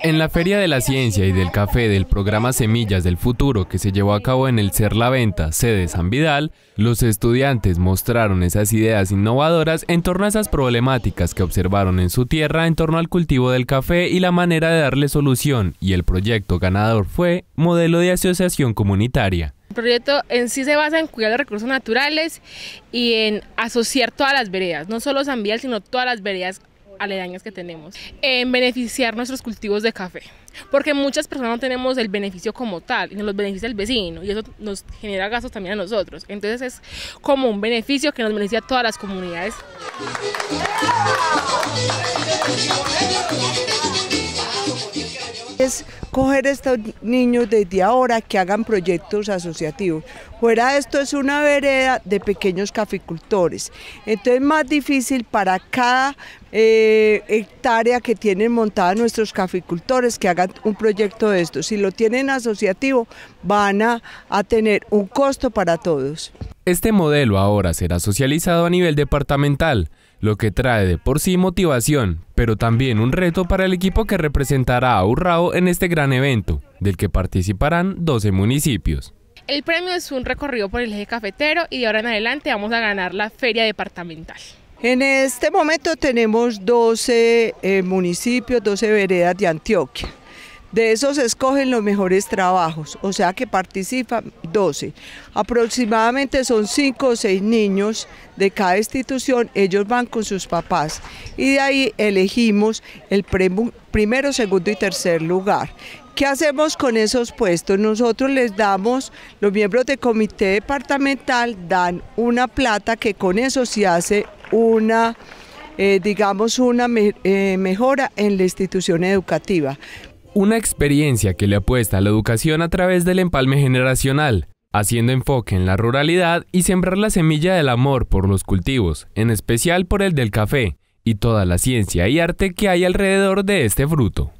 En la Feria de la Ciencia y del Café del programa Semillas del Futuro que se llevó a cabo en el Ser La Venta, sede San Vidal, los estudiantes mostraron esas ideas innovadoras en torno a esas problemáticas que observaron en su tierra en torno al cultivo del café y la manera de darle solución, y el proyecto ganador fue Modelo de Asociación Comunitaria. El proyecto en sí se basa en cuidar los recursos naturales y en asociar todas las veredas, no solo San Vidal, sino todas las veredas aledañas que tenemos, en beneficiar nuestros cultivos de café, porque muchas personas no tenemos el beneficio como tal, y nos los beneficia el vecino, y eso nos genera gastos también a nosotros. Entonces es como un beneficio que nos beneficia a todas las comunidades. coger estos niños desde ahora que hagan proyectos asociativos. Fuera de esto es una vereda de pequeños caficultores. Entonces es más difícil para cada eh, hectárea que tienen montada nuestros caficultores que hagan un proyecto de esto. Si lo tienen asociativo van a tener un costo para todos. Este modelo ahora será socializado a nivel departamental, lo que trae de por sí motivación, pero también un reto para el equipo que representará a Urrao en este gran evento, del que participarán 12 municipios. El premio es un recorrido por el eje cafetero y de ahora en adelante vamos a ganar la feria departamental. En este momento tenemos 12 eh, municipios, 12 veredas de Antioquia. De esos escogen los mejores trabajos, o sea que participan 12. Aproximadamente son 5 o 6 niños de cada institución, ellos van con sus papás y de ahí elegimos el primero, segundo y tercer lugar. ¿Qué hacemos con esos puestos? Nosotros les damos, los miembros del comité departamental dan una plata que con eso se hace una, eh, digamos, una eh, mejora en la institución educativa una experiencia que le apuesta a la educación a través del empalme generacional, haciendo enfoque en la ruralidad y sembrar la semilla del amor por los cultivos, en especial por el del café, y toda la ciencia y arte que hay alrededor de este fruto.